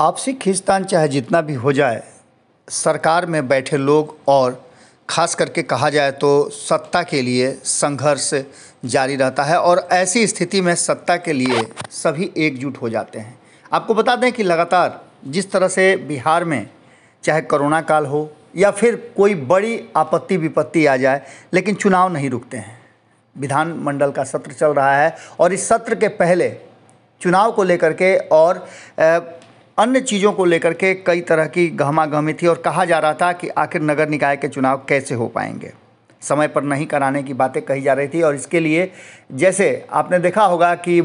आपसी खींचतान चाहे जितना भी हो जाए सरकार में बैठे लोग और खास करके कहा जाए तो सत्ता के लिए संघर्ष जारी रहता है और ऐसी स्थिति में सत्ता के लिए सभी एकजुट हो जाते हैं आपको बता दें कि लगातार जिस तरह से बिहार में चाहे कोरोना काल हो या फिर कोई बड़ी आपत्ति विपत्ति आ जाए लेकिन चुनाव नहीं रुकते हैं विधानमंडल का सत्र चल रहा है और इस सत्र के पहले चुनाव को लेकर के और अन्य चीज़ों को लेकर के कई तरह की गहमागहमी थी और कहा जा रहा था कि आखिर नगर निकाय के चुनाव कैसे हो पाएंगे समय पर नहीं कराने की बातें कही जा रही थी और इसके लिए जैसे आपने देखा होगा कि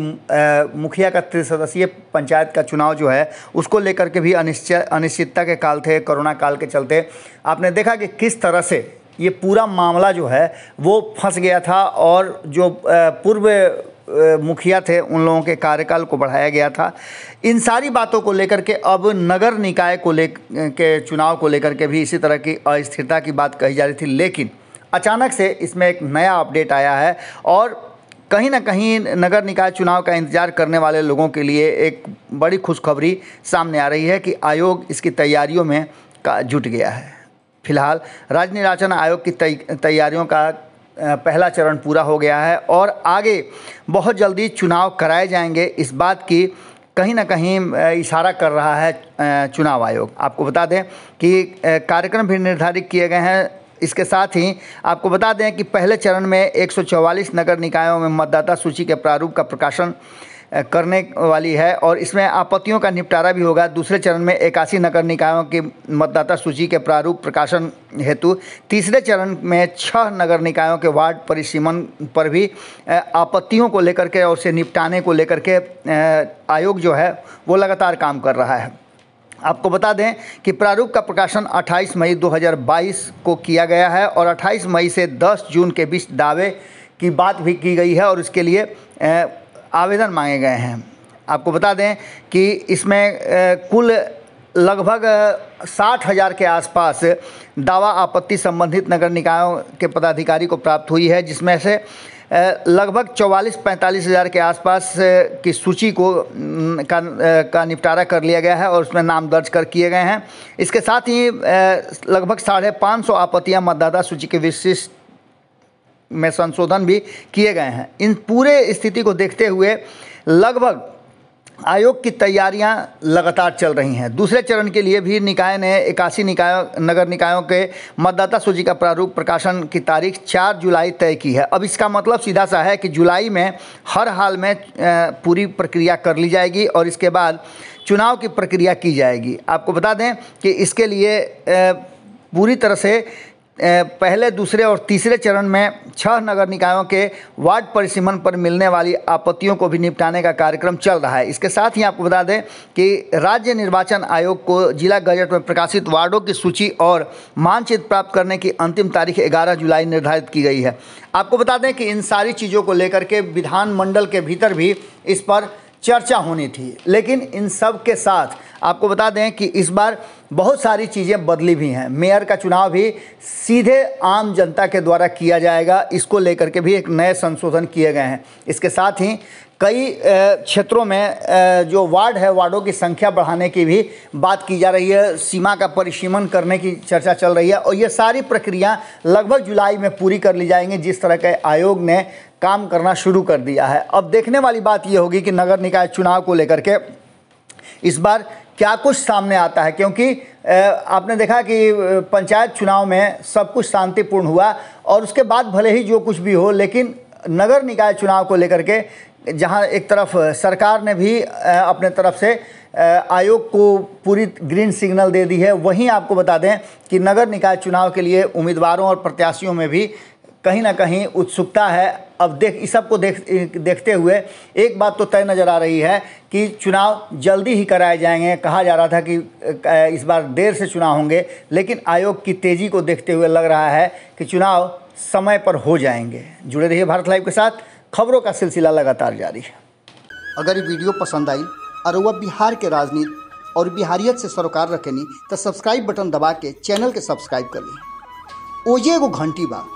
मुखिया का त्रिसदस्यीय पंचायत का चुनाव जो है उसको लेकर के भी अनिश्चय अनिश्चितता के काल थे कोरोना काल के चलते आपने देखा कि किस तरह से ये पूरा मामला जो है वो फंस गया था और जो पूर्व मुखिया थे उन लोगों के कार्यकाल को बढ़ाया गया था इन सारी बातों को लेकर के अब नगर निकाय को ले के चुनाव को लेकर के भी इसी तरह की अस्थिरता की बात कही जा रही थी लेकिन अचानक से इसमें एक नया अपडेट आया है और कहीं ना कहीं नगर निकाय चुनाव का इंतजार करने वाले लोगों के लिए एक बड़ी खुशखबरी सामने आ रही है कि आयोग इसकी तैयारियों में का जुट गया है फिलहाल राज्य निर्वाचन आयोग की तैयारियों का पहला चरण पूरा हो गया है और आगे बहुत जल्दी चुनाव कराए जाएंगे इस बात की कहीं ना कहीं इशारा कर रहा है चुनाव आयोग आपको बता दें कि कार्यक्रम भी निर्धारित किए गए हैं इसके साथ ही आपको बता दें कि पहले चरण में 144 नगर निकायों में मतदाता सूची के प्रारूप का प्रकाशन करने वाली है और इसमें आपत्तियों का निपटारा भी होगा दूसरे चरण में इक्यासी नगर निकायों की मतदाता सूची के प्रारूप प्रकाशन हेतु तीसरे चरण में छह नगर निकायों के वार्ड परिसीमन पर भी आपत्तियों को लेकर के और उसे निपटाने को लेकर के आयोग जो है वो लगातार काम कर रहा है आपको बता दें कि प्रारूप का प्रकाशन 28 मई 2022 को किया गया है और 28 मई से 10 जून के बीच दावे की बात भी की गई है और इसके लिए आवेदन मांगे गए हैं आपको बता दें कि इसमें कुल लगभग साठ हज़ार के आसपास दावा आपत्ति संबंधित नगर निकायों के पदाधिकारी को प्राप्त हुई है जिसमें से लगभग चौवालीस पैंतालीस हज़ार के आसपास की सूची को का का निपटारा कर लिया गया है और उसमें नाम दर्ज कर किए गए हैं इसके साथ ही लगभग साढ़े पाँच सौ आपत्तियाँ मतदाता सूची के विशिष्ट में संशोधन भी किए गए हैं इन पूरे स्थिति को देखते हुए लगभग आयोग की तैयारियां लगातार चल रही हैं दूसरे चरण के लिए भी निकाय ने इक्यासी निकाय नगर निकायों के मतदाता सूची का प्रारूप प्रकाशन की तारीख 4 जुलाई तय की है अब इसका मतलब सीधा सा है कि जुलाई में हर हाल में पूरी प्रक्रिया कर ली जाएगी और इसके बाद चुनाव की प्रक्रिया की जाएगी आपको बता दें कि इसके लिए पूरी तरह से पहले दूसरे और तीसरे चरण में छह नगर निकायों के वार्ड परिसीमन पर मिलने वाली आपत्तियों को भी निपटाने का कार्यक्रम चल रहा है इसके साथ ही आपको बता दें कि राज्य निर्वाचन आयोग को जिला गजट में प्रकाशित वार्डों की सूची और मानचित्र प्राप्त करने की अंतिम तारीख 11 जुलाई निर्धारित की गई है आपको बता दें कि इन सारी चीज़ों को लेकर के विधानमंडल के भीतर भी इस पर चर्चा होनी थी लेकिन इन सब के साथ आपको बता दें कि इस बार बहुत सारी चीज़ें बदली भी हैं मेयर का चुनाव भी सीधे आम जनता के द्वारा किया जाएगा इसको लेकर के भी एक नए संशोधन किए गए हैं इसके साथ ही कई क्षेत्रों में जो वार्ड है वार्डों की संख्या बढ़ाने की भी बात की जा रही है सीमा का परिसीमन करने की चर्चा चल रही है और ये सारी प्रक्रिया लगभग जुलाई में पूरी कर ली जाएंगी जिस तरह के आयोग ने काम करना शुरू कर दिया है अब देखने वाली बात ये होगी कि नगर निकाय चुनाव को लेकर के इस बार क्या कुछ सामने आता है क्योंकि आपने देखा कि पंचायत चुनाव में सब कुछ शांतिपूर्ण हुआ और उसके बाद भले ही जो कुछ भी हो लेकिन नगर निकाय चुनाव को लेकर के जहां एक तरफ सरकार ने भी अपने तरफ से आयोग को पूरी ग्रीन सिग्नल दे दी है वहीं आपको बता दें कि नगर निकाय चुनाव के लिए उम्मीदवारों और प्रत्याशियों में भी कहीं ना कहीं उत्सुकता है अब देख इस सब को देख देखते हुए एक बात तो तय नज़र आ रही है कि चुनाव जल्दी ही कराए जाएंगे कहा जा रहा था कि इस बार देर से चुनाव होंगे लेकिन आयोग की तेज़ी को देखते हुए लग रहा है कि चुनाव समय पर हो जाएंगे जुड़े रहिए भारत लाइव के साथ खबरों का सिलसिला लगातार जारी है अगर ये वीडियो पसंद आई और वह बिहार के राजनीति और बिहारियत से सरोकार नहीं तो सब्सक्राइब बटन दबा के चैनल के सब्सक्राइब कर ली ओजे एगो घंटी बाद